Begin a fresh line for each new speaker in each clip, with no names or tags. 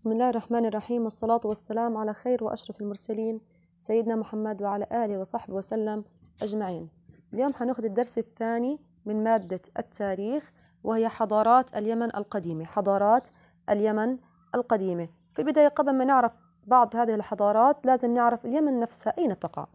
بسم الله الرحمن الرحيم والصلاة والسلام على خير وأشرف المرسلين سيدنا محمد وعلى آله وصحبه وسلم أجمعين اليوم حنأخذ الدرس الثاني من مادة التاريخ وهي حضارات اليمن القديمة حضارات اليمن القديمة في البداية قبل ما نعرف بعض هذه الحضارات لازم نعرف اليمن نفسها أين تقع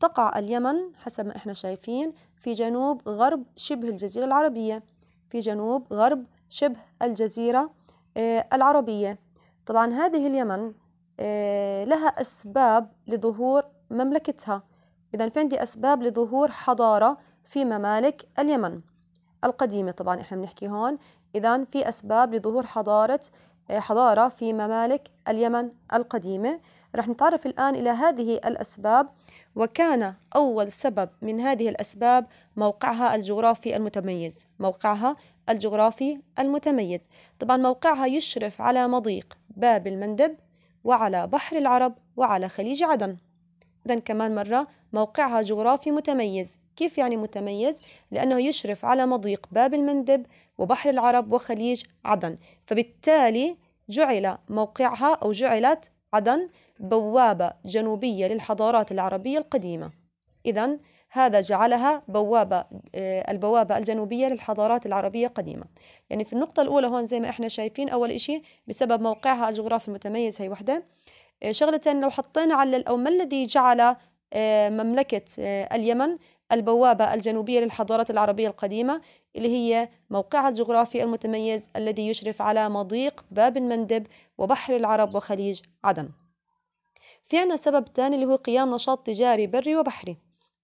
تقع اليمن حسب ما احنا شايفين في جنوب غرب شبه الجزيرة العربية في جنوب غرب شبه الجزيرة آه، العربية طبعا هذه اليمن آه، لها أسباب لظهور مملكتها إذا في عندي أسباب لظهور حضارة في ممالك اليمن القديمة طبعا إحنا بنحكي هون إذا في أسباب لظهور حضارة آه، حضارة في ممالك اليمن القديمة رح نتعرف الآن إلى هذه الأسباب وكان أول سبب من هذه الأسباب موقعها الجغرافي المتميز موقعها الجغرافي المتميز طبعا موقعها يشرف على مضيق باب المندب وعلى بحر العرب وعلى خليج عدن إذا كمان مرة موقعها جغرافي متميز كيف يعني متميز؟ لأنه يشرف على مضيق باب المندب وبحر العرب وخليج عدن فبالتالي جعل موقعها أو جعلت عدن بوابة جنوبية للحضارات العربية القديمة إذا هذا جعلها بوابة آه، البوابة الجنوبية للحضارات العربية قديمة يعني في النقطة الأولى هون زي ما إحنا شايفين أول إشي بسبب موقعها الجغرافي المتميز هي وحدة آه، شغلتين لو حطينا على أو ما الذي جعل آه، مملكة اليمن البوابة الجنوبية للحضارات العربية القديمة اللي هي موقعها الجغرافي المتميز الذي يشرف على مضيق باب المندب وبحر العرب وخليج عدن في عنا سبب تاني اللي هو قيام نشاط تجاري بري وبحري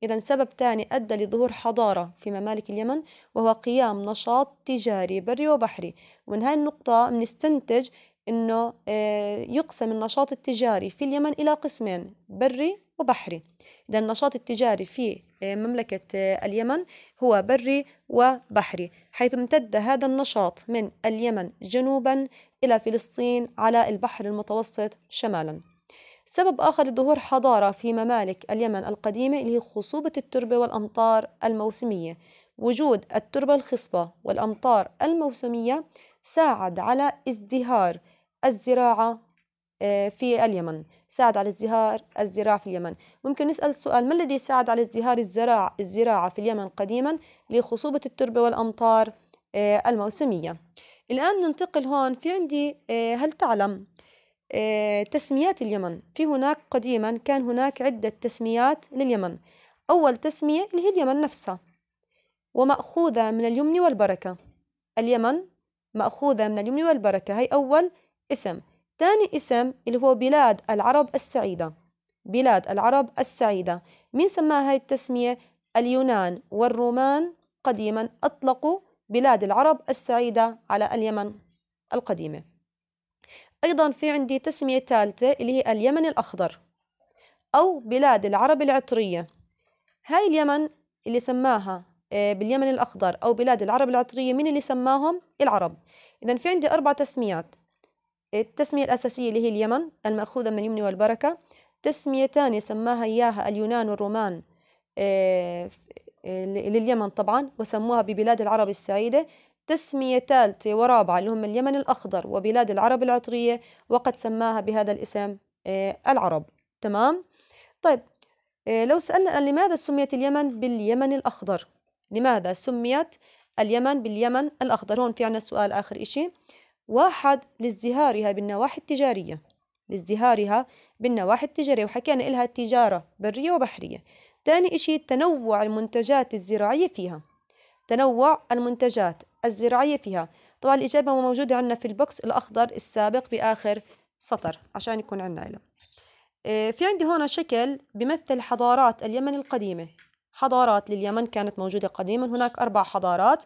إذا سبب ثاني أدى لظهور حضارة في ممالك اليمن وهو قيام نشاط تجاري بري وبحري ومن هاي النقطة بنستنتج أنه آه، يقسم النشاط التجاري في اليمن إلى قسمين بري وبحري إذا النشاط التجاري في آه، مملكة آه، اليمن هو بري وبحري حيث امتد هذا النشاط من اليمن جنوبا إلى فلسطين على البحر المتوسط شمالا سبب آخر لظهور حضارة في ممالك اليمن القديمة اللي هي خصوبة التربة والأمطار الموسمية وجود التربة الخصبة والأمطار الموسمية ساعد على ازدهار الزراعة آه، في اليمن ساعد على ازدهار الزراعة في اليمن ممكن نسأل سؤال ما الذي ساعد على ازدهار الزراعة, الزراعة في اليمن قديما لخصوبة التربة والأمطار آه، الموسمية الآن ننتقل هون في عندي آه، هل تعلم آه، تسميات اليمن في هناك قديما كان هناك عدة تسميات لليمن أول تسمية اللي هي اليمن نفسها ومأخوذة من اليمن والبركة اليمن مأخوذة من اليمن والبركة هي أول اسم ثاني اسم اللي هو بلاد العرب السعيدة بلاد العرب السعيدة مين سماها هاي التسمية؟ اليونان والرومان قديما أطلقوا بلاد العرب السعيدة على اليمن القديمة أيضا في عندي تسمية ثالثة اللي هي اليمن الأخضر أو بلاد العرب العطرية هاي اليمن اللي سماها آه، باليمن الأخضر أو بلاد العرب العطرية من اللي سماهم العرب إذا في عندي أربع تسميات التسمية الأساسية اللي هي اليمن المأخوذة من اليمن والبركة تسمية ثانية سماها إياها اليونان والرومان آه، آه، لليمن طبعا وسموها ببلاد العرب السعيدة تسمية ثالثة ورابعة اللي هم اليمن الأخضر وبلاد العرب العطرية وقد سماها بهذا الاسم آه، العرب تمام طيب آه، لو سألنا لماذا سميت اليمن باليمن الأخضر لماذا سميت اليمن باليمن الأخضر هون في عنا سؤال آخر إشي واحد لازدهارها بالنواحي التجارية لازدهارها بالنواحي التجارية وحكينا إلها تجارة برية وبحرية ثاني إشي تنوع المنتجات الزراعية فيها تنوع المنتجات الزراعية فيها طبعا الإجابة موجودة عندنا في البوكس الأخضر السابق بآخر سطر عشان يكون عندنا علم آه، في عندي هون شكل بمثل حضارات اليمن القديمة حضارات لليمن كانت موجودة قديما هناك أربع حضارات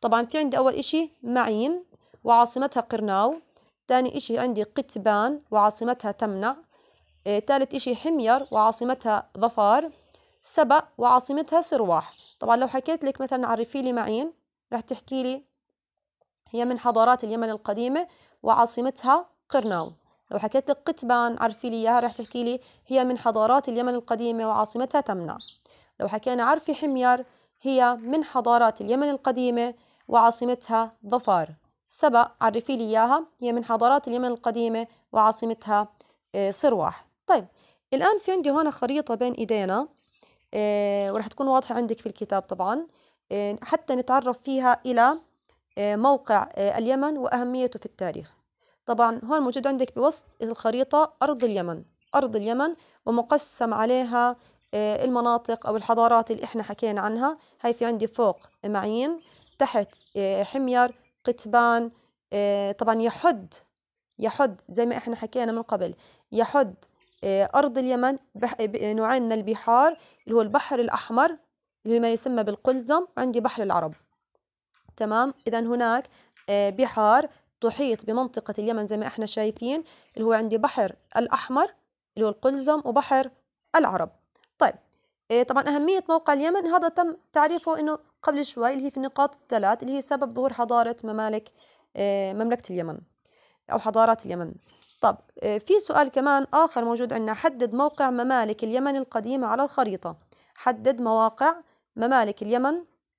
طبعا في عندي أول إشي معين وعاصمتها قرناو ثاني إشي عندي قتبان وعاصمتها تمنع آه، ثالث إشي حمير وعاصمتها ظفار سبأ وعاصمتها سرواح طبعا لو حكيت لك مثلا عرفي لي معين رح تحكي لي هي من حضارات اليمن القديمة وعاصمتها قرناو لو حكيت لك قتبان عرفي لي إياها رح تحكي لي هي من حضارات اليمن القديمة وعاصمتها تمنع لو حكينا عرفي حمير هي من حضارات اليمن القديمة وعاصمتها ظفار سبق عرفي لي إياها هي من حضارات اليمن القديمة وعاصمتها صرواح آه، طيب الآن في عندي هون خريطة بين إيدينا آه، ورح تكون واضحة عندك في الكتاب طبعاً إيه، حتى نتعرف فيها إلى إيه، موقع إيه، اليمن وأهميته في التاريخ طبعا هون موجود عندك بوسط الخريطة أرض اليمن أرض اليمن ومقسم عليها المناطق أو الحضارات اللي إحنا حكينا عنها هاي في عندي فوق معين تحت حمير قتبان طبعا يحد يحد زي ما إحنا حكينا من قبل يحد أرض اليمن نوعين من البحار اللي هو البحر الأحمر لما يسمى بالقلزم عندي بحر العرب تمام إذا هناك آه، بحار تحيط بمنطقة اليمن زي ما احنا شايفين اللي هو عندي بحر الأحمر اللي هو القلزم وبحر العرب طيب آه، طبعا أهمية موقع اليمن هذا تم تعريفه أنه قبل شوي اللي هي في النقاط الثلاث اللي هي سبب ظهور حضارة ممالك آه، مملكة اليمن أو حضارات اليمن طب في سؤال كمان آخر موجود عندنا حدد موقع ممالك اليمن القديمة على الخريطة حدد مواقع ممالك اليمن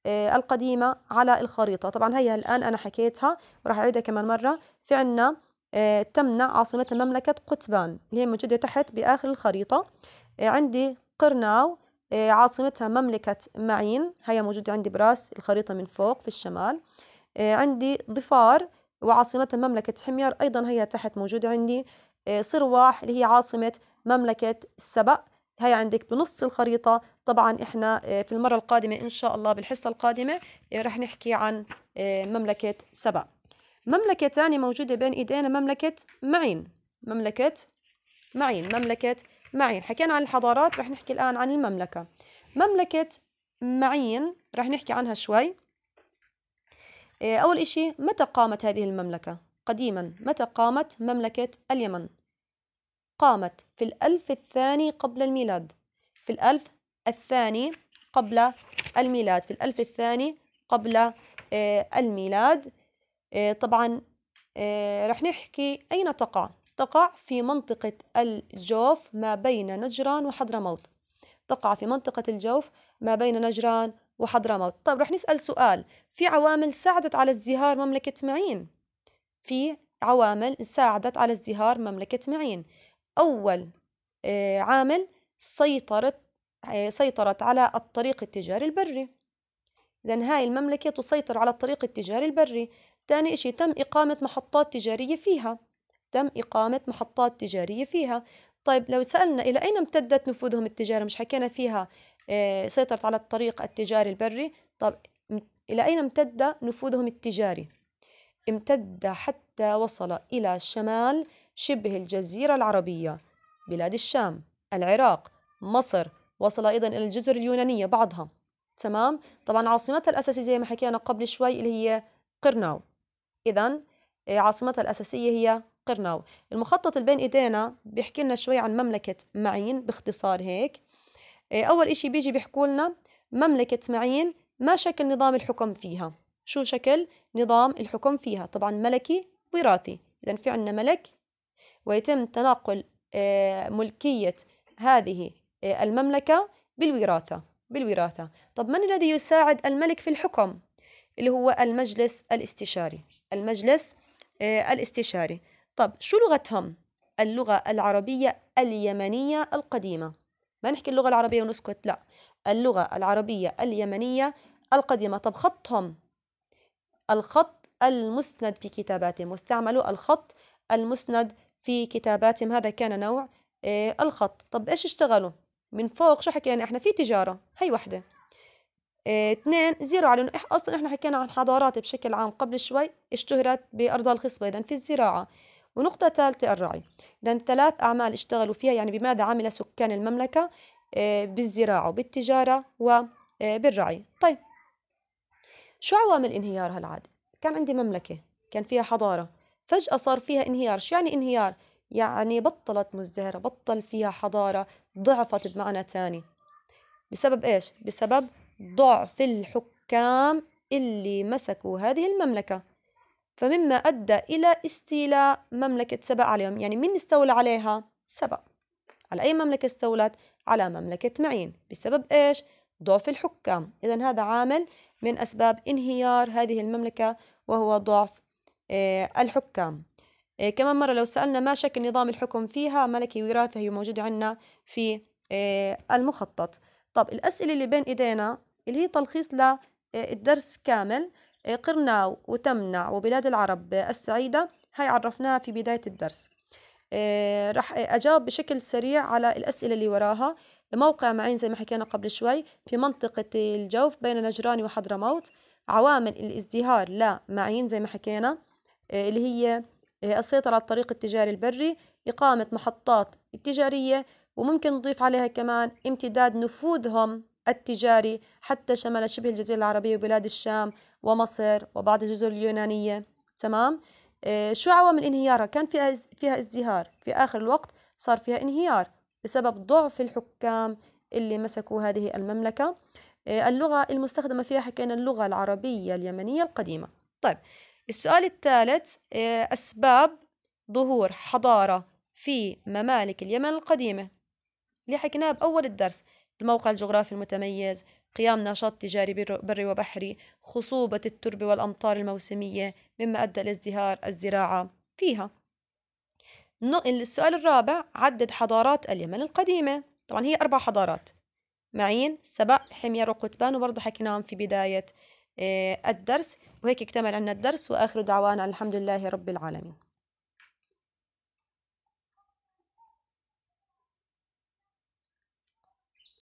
آه، القديمة على الخريطة طبعا هي الآن أنا حكيتها وراح أعيدها كمان مرة في عنا آه، تمنع عاصمتها مملكة قتبان اللي هي موجودة تحت بآخر الخريطة آه، عندي قرناو عاصمتها مملكة معين هي موجودة عندي براس الخريطة من فوق في الشمال عندي ظفار وعاصمتها مملكة حمير أيضا هي تحت موجودة عندي صرواح اللي هي عاصمة مملكة سبأ هاي عندك بنص الخريطة طبعا احنا آه، في المرة القادمة ان شاء الله بالحصة القادمة آه، رح نحكي عن آه، مملكة سبأ مملكة ثانية موجودة بين ايدينا مملكة معين مملكة معين مملكة معين حكينا عن الحضارات رح نحكي الآن عن المملكة مملكة معين رح نحكي عنها شوي أول إشي متى قامت هذه المملكة؟ قديما متى قامت مملكة اليمن؟ قامت في الألف الثاني قبل الميلاد في الألف الثاني قبل الميلاد في الألف الثاني قبل آه، الميلاد آه، طبعا آه، رح نحكي أين تقع تقع في منطقة الجوف ما بين نجران وحضرموت تقع في منطقة الجوف ما بين نجران وحضرموت طيب رح نسأل سؤال في عوامل ساعدت على ازدهار مملكة معين في عوامل ساعدت على ازدهار مملكة معين أول آه، عامل سيطرت آه، سيطرت على الطريق التجاري البري إذا هاي المملكة تسيطر على الطريق التجاري البري ثاني إشي تم إقامة محطات تجارية فيها تم إقامة محطات تجارية فيها طيب لو سألنا إلى أين امتدت نفوذهم التجاري مش حكينا فيها آه، سيطرت على الطريق التجاري البري طب إلى أين امتد نفوذهم التجاري امتد حتى وصل إلى شمال شبه الجزيرة العربية بلاد الشام العراق مصر وصل أيضا إلى الجزر اليونانية بعضها تمام طبعا عاصمتها الأساسية زي ما حكينا قبل شوي اللي هي قرناو إذا آه، عاصمتها الأساسية هي قرناو المخطط اللي بين إيدينا بيحكي لنا شوي عن مملكة معين باختصار هيك آه، أول إشي بيجي بيحكوا لنا مملكة معين ما شكل نظام الحكم فيها شو شكل نظام الحكم فيها طبعا ملكي وراثي إذا في عنا ملك ويتم تناقل آه، ملكية هذه آه، المملكة بالوراثة بالوراثة طب من الذي يساعد الملك في الحكم اللي هو المجلس الاستشاري المجلس آه، الاستشاري طب شو لغتهم اللغة العربية اليمنية القديمة ما نحكي اللغة العربية ونسكت لا اللغة العربية اليمنية القديمة طب خطهم الخط المسند في كتاباتهم واستعملوا الخط المسند في كتاباتهم هذا كان نوع آه، الخط طب إيش اشتغلوا من فوق شو حكينا إحنا في تجارة هي وحدة آه، اثنين زراعة لأنه أصلا إحنا حكينا عن حضارات بشكل عام قبل شوي اشتهرت بأرض الخصبة إذا في الزراعة ونقطة ثالثة الرعي إذا ثلاث أعمال اشتغلوا فيها يعني بماذا عمل سكان المملكة آه، بالزراعة وبالتجارة وبالرعي طيب شو عوامل انهيارها العادي؟ كان عندي مملكة كان فيها حضارة فجأة صار فيها انهيار شو يعني انهيار؟ يعني بطلت مزدهرة بطل فيها حضارة ضعفت بمعنى تاني بسبب إيش؟ بسبب ضعف الحكام اللي مسكوا هذه المملكة فمما أدى إلى استيلاء مملكة سبأ عليهم يعني من استولى عليها؟ سبأ على أي مملكة استولت؟ على مملكة معين بسبب إيش؟ ضعف الحكام إذا هذا عامل من أسباب انهيار هذه المملكة وهو ضعف آه، الحكام آه، كمان مرة لو سألنا ما شكل نظام الحكم فيها ملكي وراثة هي موجودة عندنا في آه، المخطط طب الأسئلة اللي بين إيدينا اللي هي تلخيص للدرس كامل قرناو وتمنع وبلاد العرب السعيدة هاي عرفناها في بداية الدرس راح أجاوب بشكل سريع على الأسئلة اللي وراها موقع معين زي ما حكينا قبل شوي في منطقة الجوف بين نجران وحضرموت عوامل الازدهار لمعين زي ما حكينا آه، اللي هي آه، السيطرة على الطريق التجاري البري إقامة محطات تجارية وممكن نضيف عليها كمان امتداد نفوذهم التجاري حتى شمال شبه الجزيرة العربية وبلاد الشام ومصر وبعض الجزر اليونانية تمام آه، شو عوامل انهيارها كان فيها فيها ازدهار في آخر الوقت صار فيها انهيار بسبب ضعف الحكام اللي مسكوا هذه المملكة اللغة المستخدمة فيها حكينا اللغة العربية اليمنية القديمة طيب السؤال الثالث آه، أسباب ظهور حضارة في ممالك اليمن القديمة اللي حكيناها بأول الدرس الموقع الجغرافي المتميز قيام نشاط تجاري بري وبحري خصوبة التربة والأمطار الموسمية مما أدى لازدهار الزراعة فيها السؤال الرابع عدد حضارات اليمن القديمة طبعا هي أربع حضارات معين سبأ حمير وقتبان وبرضه حكيناهم في بداية آه، الدرس وهيك اكتمل عنا الدرس وآخر دعوانا الحمد لله رب العالمين